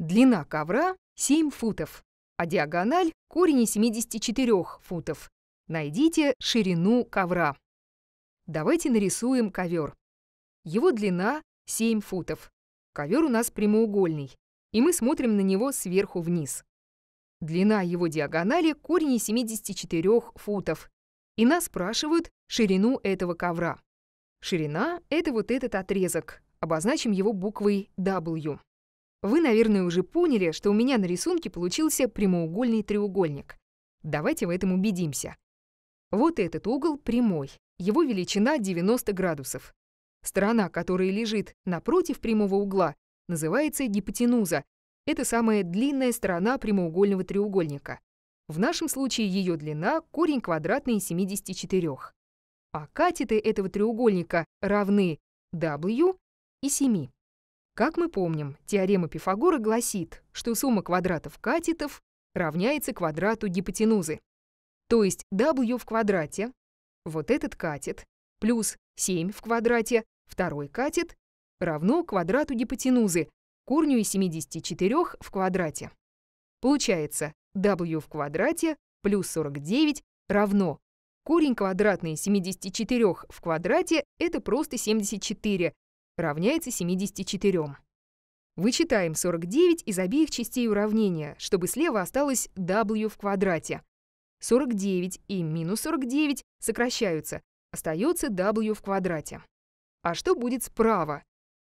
Длина ковра 7 футов, а диагональ – корень из 74 футов. Найдите ширину ковра. Давайте нарисуем ковер. Его длина 7 футов. Ковер у нас прямоугольный, и мы смотрим на него сверху вниз. Длина его диагонали – корень из 74 футов. И нас спрашивают ширину этого ковра. Ширина – это вот этот отрезок. Обозначим его буквой W. Вы, наверное, уже поняли, что у меня на рисунке получился прямоугольный треугольник. Давайте в этом убедимся. Вот этот угол прямой, его величина 90 градусов. Сторона, которая лежит напротив прямого угла, называется гипотенуза. Это самая длинная сторона прямоугольного треугольника. В нашем случае ее длина — корень квадратный из 74. А катеты этого треугольника равны W и 7. Как мы помним, теорема Пифагора гласит, что сумма квадратов катетов равняется квадрату гипотенузы. То есть w в квадрате, вот этот катет, плюс 7 в квадрате, второй катет, равно квадрату гипотенузы, корню из 74 в квадрате. Получается, w в квадрате плюс 49 равно корень квадратный из 74 в квадрате — это просто 74, равняется 74. Вычитаем 49 из обеих частей уравнения, чтобы слева осталось w в квадрате. 49 и минус 49 сокращаются, остается w в квадрате. А что будет справа?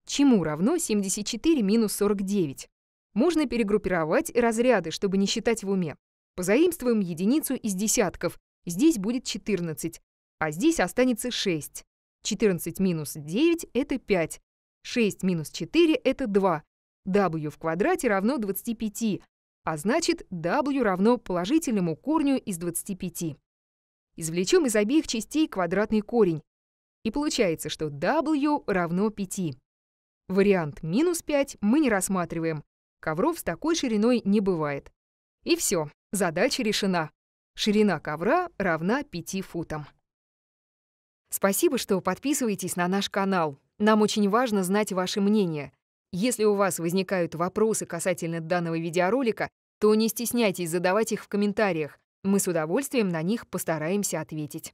Чему равно 74 минус 49? Можно перегруппировать разряды, чтобы не считать в уме. Позаимствуем единицу из десятков. Здесь будет 14, а здесь останется 6. 14 минус 9 — это 5. 6 минус 4 — это 2. w в квадрате равно 25, а значит w равно положительному корню из 25. Извлечем из обеих частей квадратный корень. И получается, что w равно 5. Вариант минус 5 мы не рассматриваем. Ковров с такой шириной не бывает. И все, задача решена. Ширина ковра равна 5 футам. Спасибо, что подписываетесь на наш канал. Нам очень важно знать ваше мнение. Если у вас возникают вопросы касательно данного видеоролика, то не стесняйтесь задавать их в комментариях. Мы с удовольствием на них постараемся ответить.